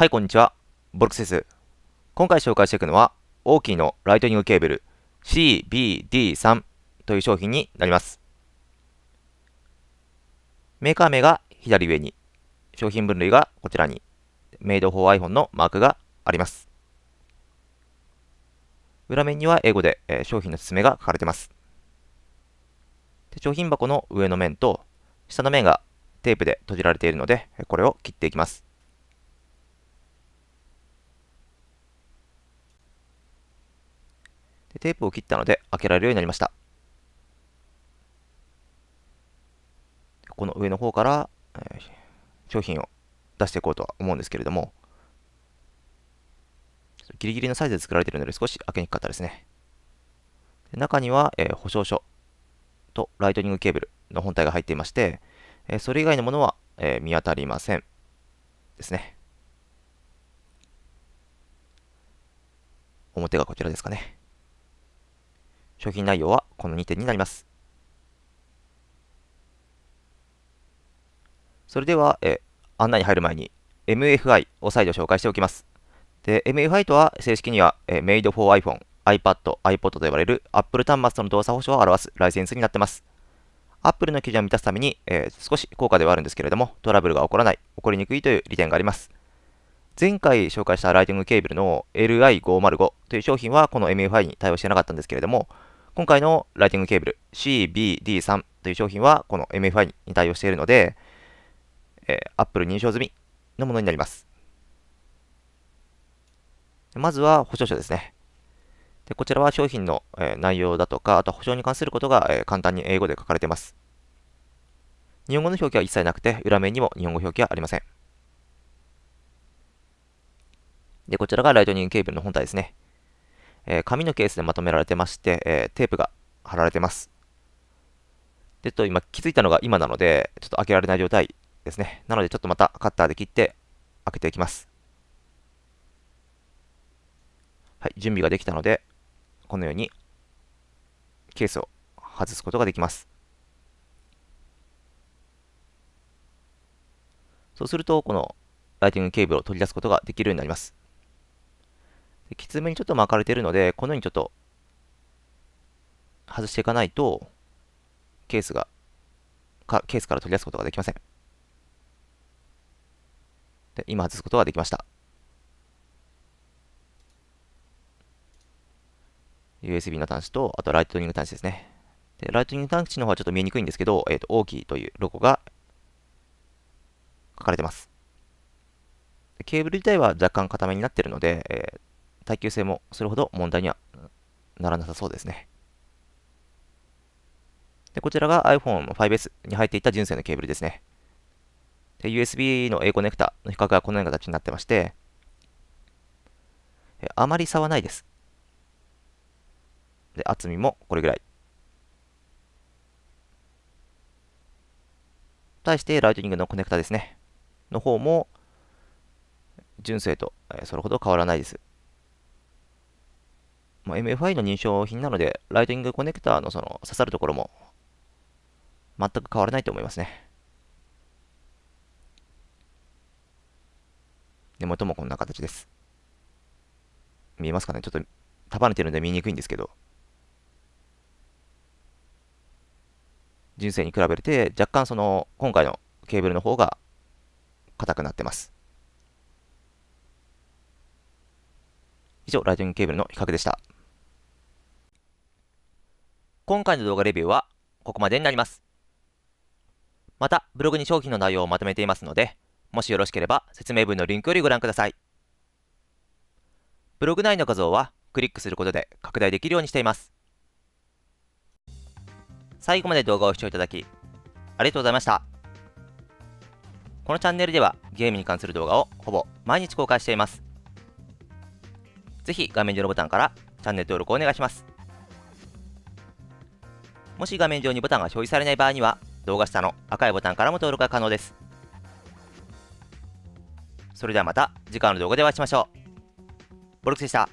はい、こんにちは。ボルクセス今回紹介していくのは、オーキーのライトニングケーブル CBD3 という商品になります。メーカー名が左上に、商品分類がこちらに、メイドフォー iPhone のマークがあります。裏面には英語で、え商品の説明が書かれています商品箱の上の面と下の面がテープで閉じられているので、これを切っていきます。でテープを切ったので開けられるようになりました。この上の方から、えー、商品を出していこうとは思うんですけれども、ギリギリのサイズで作られているので少し開けにくかったですね。で中には、えー、保証書とライトニングケーブルの本体が入っていまして、えー、それ以外のものは、えー、見当たりません。ですね。表がこちらですかね。商品内容はこの2点になります。それでは、え案内に入る前に MFI を再度紹介しておきます。で、MFI とは正式には、え Made for iPhone、iPad、iPod と呼ばれる Apple 端末との動作保証を表すライセンスになってます。Apple の基準を満たすために、えー、少し効果ではあるんですけれども、トラブルが起こらない、起こりにくいという利点があります。前回紹介したライティングケーブルの LI505 という商品はこの MFI に対応してなかったんですけれども、今回のライティングケーブル CBD3 という商品はこの MFI に対応しているので、えー、Apple 認証済みのものになります。まずは保証書ですね。でこちらは商品の、え内容だとか、あと保証に関することが、え簡単に英語で書かれています。日本語の表記は一切なくて、裏面にも日本語表記はありません。で、こちらがライトニングケーブルの本体ですね。えー、紙のケースでまとめられてまして、えー、テープが貼られてます。で、と今気づいたのが今なので、ちょっと開けられない状態ですね。なので、ちょっとまたカッターで切って開けていきます。はい、準備ができたので、このようにケースを外すことができます。そうすると、このライティングケーブルを取り出すことができるようになります。きつめにちょっと巻かれてるので、このようにちょっと外していかないと、ケースが、かケースから取り出すことができません。で今外すことができました。USB の端子と、あとライトニング端子ですね。でライトニング端子の方はちょっと見えにくいんですけど、えーと、大きいというロゴが書かれてます。ケーブル自体は若干固めになっているので、えー、耐久性もそれほど問題にはならなさそうですね。でこちらが iPhone5S に入っていた純正のケーブルですね。USB の A コネクタの比較はこのような形になってまして、あまり差はないです。で、厚みもこれぐらい。対してライトニングのコネクタですね。の方も純正とそれほど変わらないです。まあ、MFI の認証品なので、ライトニングコネクターのその刺さるところも全く変わらないと思いますね。根元もこんな形です。見えますかねちょっと束ねてるんで見にくいんですけど。人生に比べて若干その今回のケーブルの方が硬くなってます。以上、ライトニングケーブルの比較でした。今回の動画レビューはここまでになります。また、ブログに商品の内容をまとめていますので、もしよろしければ説明文のリンクよりご覧ください。ブログ内の画像はクリックすることで拡大できるようにしています。最後まで動画を視聴いただき、ありがとうございました。このチャンネルではゲームに関する動画をほぼ毎日公開しています。ぜひ画面上のボタンからチャンネル登録をお願いします。もし画面上にボタンが表示されない場合には、動画下の赤いボタンからも登録が可能です。それではまた次回の動画でお会いしましょう。ボルクスでした。